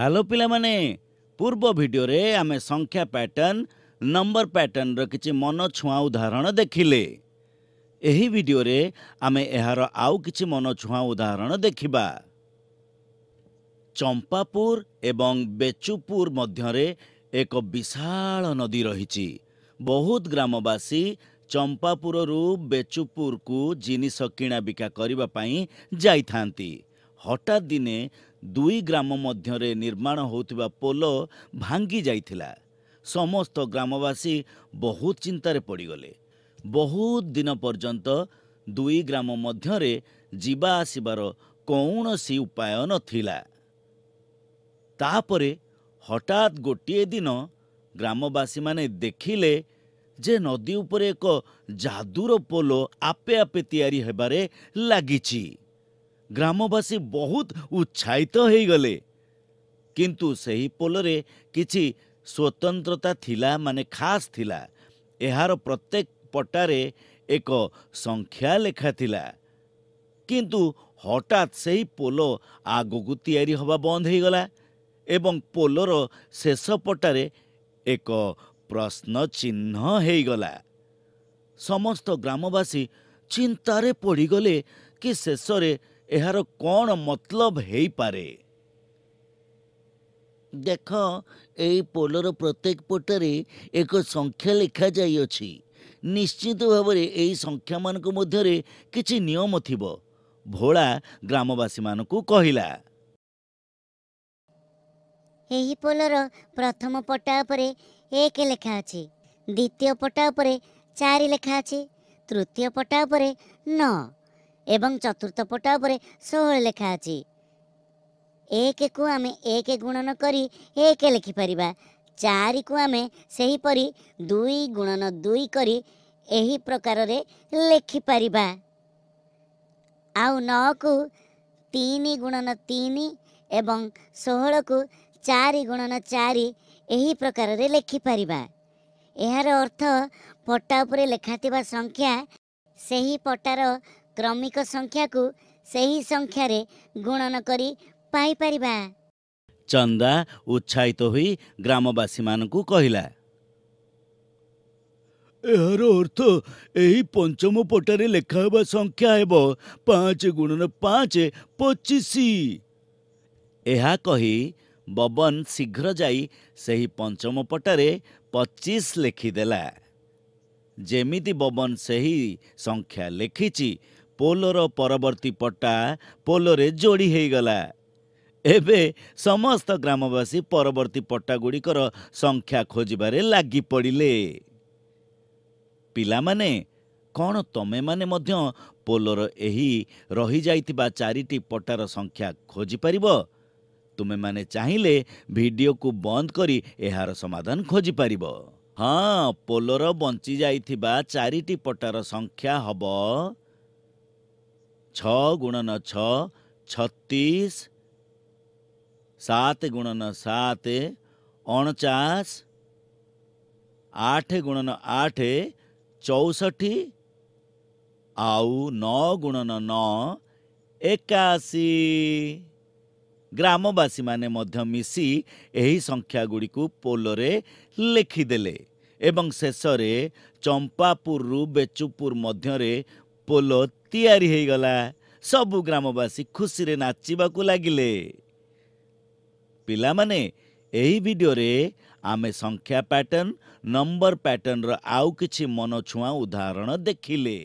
hello ପିଲାମାନେ ପୂର୍ବ ଭିଡ଼ିଓରେ ଆମେ ସଂଖ୍ୟା ପ୍ୟାଟର୍ନ ନମ୍ବର ପ୍ୟାଟର୍ନର କିଛି ମନ ଛୁଆଁ ଉଦାହରଣ ଦେଖିଲେ ଏହି ଭିଡ଼ିଓରେ ଆମେ ଏହାର ଆଉ କିଛି ମନ ଛୁଆଁ ଉଦାହରଣ ଦେଖିବା ଚମ୍ପାପୁର ଏବଂ ବେଚୁପୁର ମଧ୍ୟରେ ଏକ ବିଶାଳ ନଦୀ ରହିଛି ବହୁତ ଗ୍ରାମବାସୀ ଚମ୍ପାପୁରରୁ ବେଚୁପୁରକୁ ଜିନିଷ କିଣାବିକା କରିବା ପାଇଁ ଯାଇଥାନ୍ତି ହଠାତ୍ ଦିନେ ଦୁଇ ଗ୍ରାମ ମଧ୍ୟରେ ନିର୍ମାଣ ହେଉଥିବା ପୋଲ ଭାଙ୍ଗି ଯାଇଥିଲା ସମସ୍ତ ଗ୍ରାମବାସୀ ବହୁତ ଚିନ୍ତାରେ ପଡ଼ିଗଲେ ବହୁତ ଦିନ ପର୍ଯ୍ୟନ୍ତ ଦୁଇ ଗ୍ରାମ ମଧ୍ୟରେ ଯିବା ଆସିବାର କୌଣସି ଉପାୟ ନଥିଲା ତାପରେ ହଠାତ୍ ଗୋଟିଏ ଦିନ ଗ୍ରାମବାସୀମାନେ ଦେଖିଲେ ଯେ ନଦୀ ଉପରେ ଏକ ଯାଦୁର ପୋଲ ଆପେ ଆପେ ତିଆରି ହେବାରେ ଲାଗିଛି ଗ୍ରାମବାସୀ ବହୁତ ଉତ୍ସାହିତ ହୋଇଗଲେ କିନ୍ତୁ ସେହି ପୋଲରେ କିଛି ସ୍ୱତନ୍ତ୍ରତା ଥିଲା ମାନେ ଖାସ୍ ଥିଲା ଏହାର ପ୍ରତ୍ୟେକ ପଟାରେ ଏକ ସଂଖ୍ୟା ଲେଖା ଥିଲା କିନ୍ତୁ ହଠାତ୍ ସେହି ପୋଲ ଆଗକୁ ତିଆରି ହେବା ବନ୍ଦ ହୋଇଗଲା ଏବଂ ପୋଲର ଶେଷ ପଟାରେ ଏକ ପ୍ରଶ୍ନ ଚିହ୍ନ ହୋଇଗଲା ସମସ୍ତ ଗ୍ରାମବାସୀ ଚିନ୍ତାରେ ପଡ଼ିଗଲେ କି ଶେଷରେ ଏହାର କ'ଣ ମତଲବ ହେଇପାରେ ଦେଖ ଏଇ ପୋଲର ପ୍ରତ୍ୟେକ ପଟରେ ଏକ ସଂଖ୍ୟା ଲେଖାଯାଇଅଛି ନିଶ୍ଚିତ ଭାବରେ ଏହି ସଂଖ୍ୟାମାନଙ୍କ ମଧ୍ୟରେ କିଛି ନିୟମ ଥିବ ଭୋଳା ଗ୍ରାମବାସୀମାନଙ୍କୁ କହିଲା ଏହି ପୋଲର ପ୍ରଥମ ପଟା ଉପରେ ଏକ ଲେଖା ଅଛି ଦ୍ୱିତୀୟ ପଟା ଉପରେ ଚାରି ଲେଖା ଅଛି ତୃତୀୟ ପଟା ଉପରେ ନଅ ଏବଂ ଚତୁର୍ଥ ପଟ ଉପରେ ଷୋହଳ ଲେଖା ଅଛି ଏକକୁ ଆମେ ଏକ ଗୁଣନ କରି ଏକ ଲେଖିପାରିବା ଚାରିକୁ ଆମେ ସେହିପରି ଦୁଇ ଗୁଣନ ଦୁଇ କରି ଏହି ପ୍ରକାରରେ ଲେଖିପାରିବା ଆଉ ନଅକୁ ତିନି ଗୁଣନ ତିନି ଏବଂ ଷୋହଳକୁ ଚାରି ଗୁଣନ ଚାରି ଏହି ପ୍ରକାରରେ ଲେଖିପାରିବା ଏହାର ଅର୍ଥ ପଟା ଉପରେ ଲେଖାଥିବା ସଂଖ୍ୟା ସେହି ପଟାର କ୍ରମିକ ସଂଖ୍ୟାକୁ ସେହି ସଂଖ୍ୟାରେ ଗୁଣନ କରି ପାଇପାରିବା ଚନ୍ଦା ଉତ୍ସାହିତ ହୋଇ ଗ୍ରାମବାସୀମାନଙ୍କୁ କହିଲା ଏହାର ଅର୍ଥ ଏହି ପଞ୍ଚମ ପଟାରେ ଲେଖା ହେବା ସଂଖ୍ୟା ହେବ ପାଞ୍ଚ ଗୁଣନ ପାଞ୍ଚ ପଚିଶ ଏହା କହି ବବନ ଶୀଘ୍ର ଯାଇ ସେହି ପଞ୍ଚମ ପଟାରେ ପଚିଶ ଲେଖିଦେଲା ଯେମିତି ବବନ ସେହି ସଂଖ୍ୟା ଲେଖିଛି ପୋଲର ପରବର୍ତ୍ତୀ ପଟା ପୋଲରେ ଯୋଡ଼ି ହୋଇଗଲା ଏବେ ସମସ୍ତ ଗ୍ରାମବାସୀ ପରବର୍ତ୍ତୀ ପଟ୍ଟାଗୁଡ଼ିକର ସଂଖ୍ୟା ଖୋଜିବାରେ ଲାଗି ପଡ଼ିଲେ ପିଲାମାନେ କ'ଣ ତମେମାନେ ମଧ୍ୟ ପୋଲର ଏହି ରହିଯାଇଥିବା ଚାରିଟି ପଟାର ସଂଖ୍ୟା ଖୋଜିପାରିବ ତୁମେମାନେ ଚାହିଁଲେ ଭିଡ଼ିଓକୁ ବନ୍ଦ କରି ଏହାର ସମାଧାନ ଖୋଜିପାରିବ ହଁ ପୋଲର ବଞ୍ଚିଯାଇଥିବା ଚାରିଟି ପଟାର ସଂଖ୍ୟା ହେବ ଛଅ ଗୁଣନ ଛଅ ଛତିଶ ସାତ ଗୁଣନ ସାତ ଅଣଚାଶ ଆଠ ଗୁଣନ ଆଠ ଚଉଷଠି ଆଉ ନଅ ଗୁଣନ ନଅ ଏକାଅଶୀ ଗ୍ରାମବାସୀମାନେ ମଧ୍ୟ ମିଶି ଏହି ସଂଖ୍ୟାଗୁଡ଼ିକୁ ପୋଲରେ ଲେଖିଦେଲେ ଏବଂ ଶେଷରେ ଚମ୍ପାପୁରରୁ ବେଚୁପୁର ମଧ୍ୟରେ पलो तयारी हेगला सब ग्रामवासी खुसी रे नाचिबाकु लागिले पिला माने एही भिडियो रे आमे संख्या पैटर्न नम्बर पैटर्न र आउ केछि मनोछुवा उदाहरण देखिले